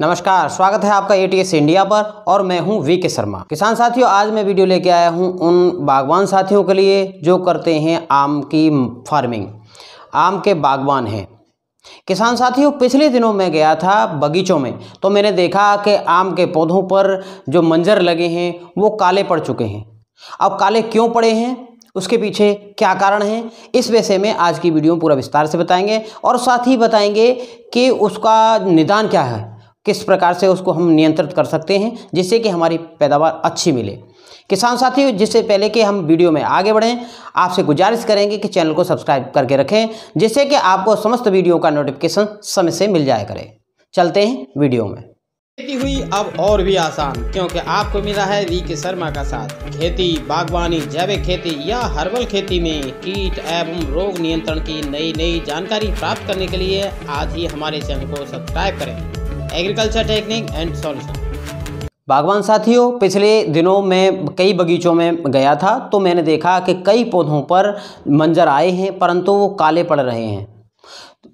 नमस्कार स्वागत है आपका एटीएस इंडिया पर और मैं हूं वी के शर्मा किसान साथियों आज मैं वीडियो लेके आया हूं उन बागवान साथियों के लिए जो करते हैं आम की फार्मिंग आम के बागवान हैं किसान साथियों पिछले दिनों मैं गया था बगीचों में तो मैंने देखा कि आम के पौधों पर जो मंजर लगे हैं वो काले पड़ चुके हैं अब काले क्यों पड़े हैं उसके पीछे क्या कारण है इस विषय में आज की वीडियो में पूरा विस्तार से बताएंगे और साथ ही बताएंगे कि उसका निदान क्या है किस प्रकार से उसको हम नियंत्रित कर सकते हैं जिससे कि हमारी पैदावार अच्छी मिले किसान साथियों जिससे पहले कि हम वीडियो में आगे बढ़ें आपसे गुजारिश करेंगे कि चैनल को सब्सक्राइब करके रखें जिससे कि आपको समस्त वीडियो का नोटिफिकेशन समय से मिल जाया करे चलते हैं वीडियो में खेती हुई अब और भी आसान क्योंकि आपको मिला है वी के शर्मा का साथ खेती बागवानी जैविक खेती या हर्बल खेती में कीट एवं रोग नियंत्रण की नई नई जानकारी प्राप्त करने के लिए आज ही हमारे चैनल को सब्सक्राइब करें एग्रीकल्चर टेक्निक एंड सॉल्यूशन बागवान साथियों पिछले दिनों मैं कई बगीचों में गया था तो मैंने देखा कि कई पौधों पर मंजर आए हैं परंतु वो काले पड़ रहे हैं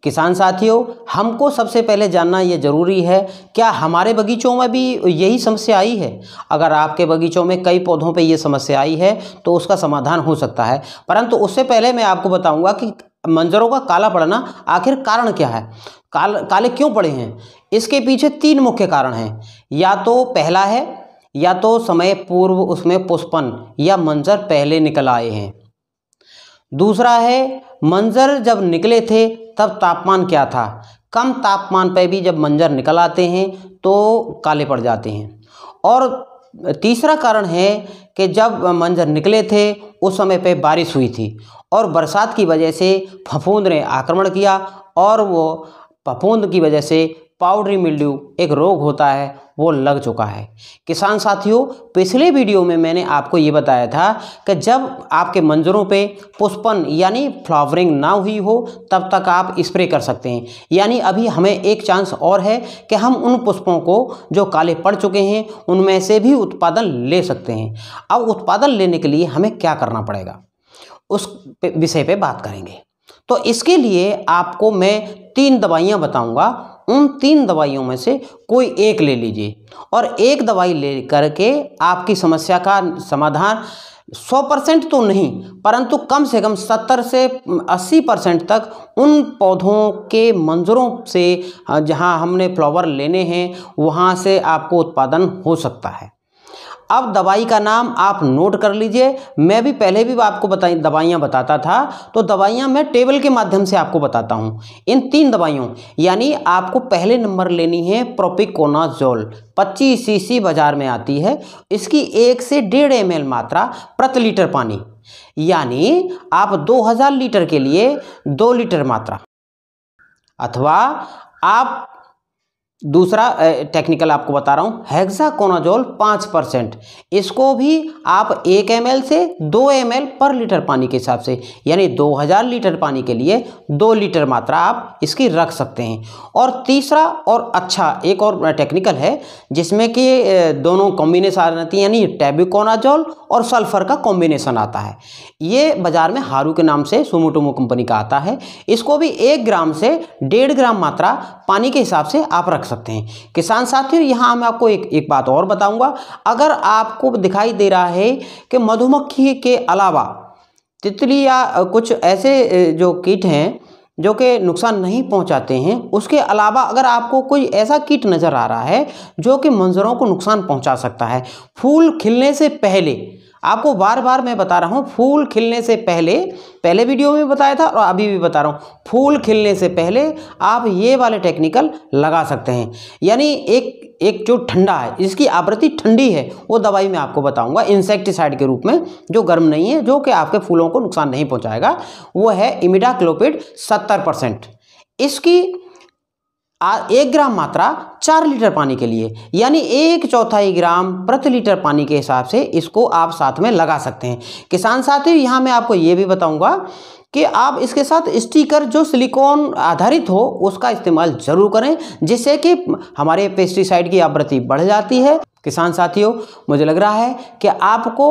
किसान साथियों हमको सबसे पहले जानना ये ज़रूरी है क्या हमारे बगीचों में भी यही समस्या आई है अगर आपके बगीचों में कई पौधों पे ये समस्या आई है तो उसका समाधान हो सकता है परंतु उससे पहले मैं आपको बताऊंगा कि मंजरों का काला पड़ना आखिर कारण क्या है काल काले क्यों पड़े हैं इसके पीछे तीन मुख्य कारण हैं या तो पहला है या तो समय पूर्व उसमें पुष्पन या मंजर पहले निकल आए हैं दूसरा है मंजर जब निकले थे तब तापमान क्या था कम तापमान पर भी जब मंजर निकल आते हैं तो काले पड़ जाते हैं और तीसरा कारण है कि जब मंजर निकले थे उस समय पे बारिश हुई थी और बरसात की वजह से फफूंद ने आक्रमण किया और वो फफूंद की वजह से पाउडरी मिल्ड्यू एक रोग होता है वो लग चुका है किसान साथियों पिछले वीडियो में मैंने आपको ये बताया था कि जब आपके मंजरों पे पुष्पन यानी फ्लावरिंग ना हुई हो तब तक आप स्प्रे कर सकते हैं यानी अभी हमें एक चांस और है कि हम उन पुष्पों को जो काले पड़ चुके हैं उनमें से भी उत्पादन ले सकते हैं अब उत्पादन लेने के लिए हमें क्या करना पड़ेगा उस विषय पर बात करेंगे तो इसके लिए आपको मैं तीन दवाइयाँ बताऊँगा उन तीन दवाइयों में से कोई एक ले लीजिए और एक दवाई ले करके आपकी समस्या का समाधान सौ परसेंट तो नहीं परंतु कम से कम सत्तर से अस्सी परसेंट तक उन पौधों के मंजरों से जहां हमने फ्लावर लेने हैं वहां से आपको उत्पादन हो सकता है अब दवाई का नाम आप नोट कर लीजिए मैं भी पहले भी आपको बताई दवाइयाँ बताता था तो दवाइयाँ मैं टेबल के माध्यम से आपको बताता हूँ इन तीन दवाइयों यानी आपको पहले नंबर लेनी है प्रोपिकोनाजोल 25 सीसी बाज़ार में आती है इसकी एक से डेढ़ एम मात्रा प्रति लीटर पानी यानी आप 2000 लीटर के लिए दो लीटर मात्रा अथवा आप दूसरा टेक्निकल आपको बता रहा हूँ हेक्साकोनाजोल पाँच परसेंट इसको भी आप एक एम से दो एम पर लीटर पानी के हिसाब से यानी 2000 लीटर पानी के लिए दो लीटर मात्रा आप इसकी रख सकते हैं और तीसरा और अच्छा एक और टेक्निकल है जिसमें कि दोनों कॉम्बिनेशन आती है यानी टेबिकोनाजोल और सल्फर का कॉम्बिनेशन आता है ये बाज़ार में हारू के नाम से सोमोटोमो कंपनी का आता है इसको भी एक ग्राम से डेढ़ ग्राम मात्रा पानी के हिसाब से आप रख सकते हैं किसान साथियों यहाँ मैं आपको एक एक बात और बताऊंगा अगर आपको दिखाई दे रहा है कि मधुमक्खी के अलावा तितली या कुछ ऐसे जो कीट हैं जो कि नुकसान नहीं पहुंचाते हैं उसके अलावा अगर आपको कोई ऐसा कीट नज़र आ रहा है जो कि मंजरों को नुकसान पहुंचा सकता है फूल खिलने से पहले आपको बार बार मैं बता रहा हूँ फूल खिलने से पहले पहले वीडियो में बताया था और अभी भी बता रहा हूँ फूल खिलने से पहले आप ये वाले टेक्निकल लगा सकते हैं यानी एक एक जो ठंडा है इसकी आवृत्ति ठंडी है वो दवाई मैं आपको बताऊंगा इंसेक्टिसाइड के रूप में जो गर्म नहीं है जो कि आपके फूलों को नुकसान नहीं पहुंचाएगा वो है इमिडाक्लोपिड सत्तर परसेंट इसकी एक ग्राम मात्रा चार लीटर पानी के लिए यानी एक चौथाई ग्राम प्रति लीटर पानी के हिसाब से इसको आप साथ में लगा सकते हैं किसान साथियों यहाँ मैं आपको ये भी बताऊंगा कि आप इसके साथ स्टिकर जो सिलिकॉन आधारित हो उसका इस्तेमाल ज़रूर करें जिससे कि हमारे पेस्टिसाइड की आवृत्ति बढ़ जाती है किसान साथियों मुझे लग रहा है कि आपको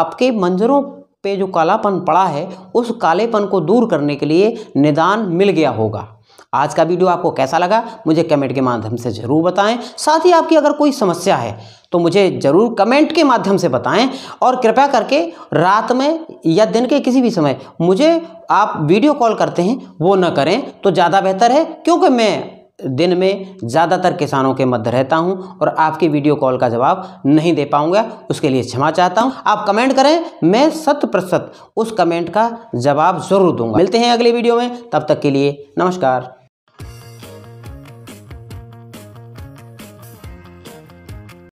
आपके मंजरों पे जो कालापन पड़ा है उस कालेपन को दूर करने के लिए निदान मिल गया होगा आज का वीडियो आपको कैसा लगा मुझे कमेंट के माध्यम से ज़रूर बताएं साथ ही आपकी अगर कोई समस्या है तो मुझे ज़रूर कमेंट के माध्यम से बताएं और कृपया करके रात में या दिन के किसी भी समय मुझे आप वीडियो कॉल करते हैं वो न करें तो ज़्यादा बेहतर है क्योंकि मैं दिन में ज़्यादातर किसानों के मध्य रहता हूं और आपकी वीडियो कॉल का जवाब नहीं दे पाऊंगा उसके लिए क्षमा चाहता हूं आप कमेंट करें मैं शत प्रतिशत उस कमेंट का जवाब ज़रूर दूंगा मिलते हैं अगले वीडियो में तब तक के लिए नमस्कार